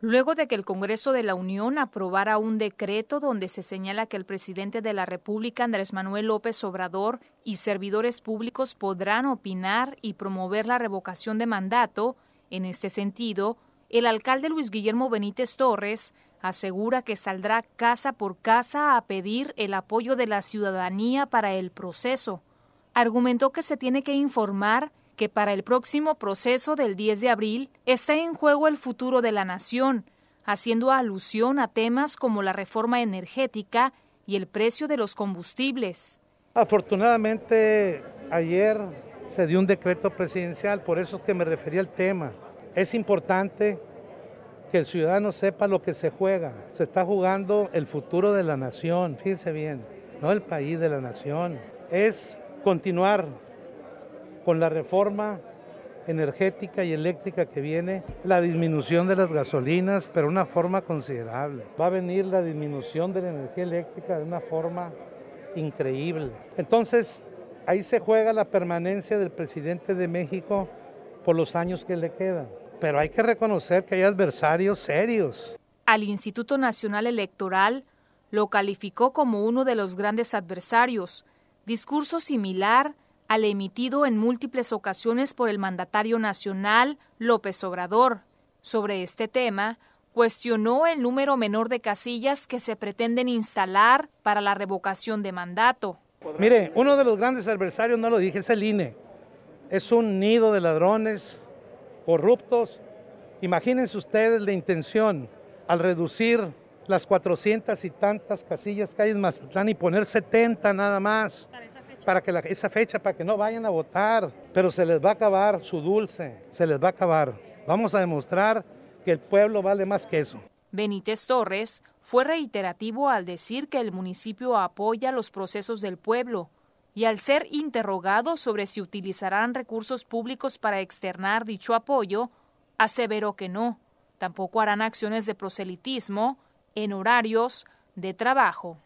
Luego de que el Congreso de la Unión aprobara un decreto donde se señala que el presidente de la República, Andrés Manuel López Obrador, y servidores públicos podrán opinar y promover la revocación de mandato, en este sentido, el alcalde Luis Guillermo Benítez Torres asegura que saldrá casa por casa a pedir el apoyo de la ciudadanía para el proceso. Argumentó que se tiene que informar que para el próximo proceso del 10 de abril está en juego el futuro de la nación, haciendo alusión a temas como la reforma energética y el precio de los combustibles. Afortunadamente, ayer se dio un decreto presidencial, por eso es que me refería al tema. Es importante que el ciudadano sepa lo que se juega. Se está jugando el futuro de la nación, fíjense bien, no el país de la nación. Es continuar con la reforma energética y eléctrica que viene, la disminución de las gasolinas, pero una forma considerable. Va a venir la disminución de la energía eléctrica de una forma increíble. Entonces, ahí se juega la permanencia del presidente de México por los años que le quedan. Pero hay que reconocer que hay adversarios serios. Al Instituto Nacional Electoral lo calificó como uno de los grandes adversarios. Discurso similar al emitido en múltiples ocasiones por el mandatario nacional López Obrador. Sobre este tema, cuestionó el número menor de casillas que se pretenden instalar para la revocación de mandato. Mire, uno de los grandes adversarios, no lo dije, es el INE. Es un nido de ladrones, corruptos. Imagínense ustedes la intención al reducir las cuatrocientas y tantas casillas que hay en Mazatlán y poner 70 nada más para que esa fecha, para que no vayan a votar, pero se les va a acabar su dulce, se les va a acabar. Vamos a demostrar que el pueblo vale más que eso. Benítez Torres fue reiterativo al decir que el municipio apoya los procesos del pueblo y al ser interrogado sobre si utilizarán recursos públicos para externar dicho apoyo, aseveró que no. Tampoco harán acciones de proselitismo en horarios de trabajo.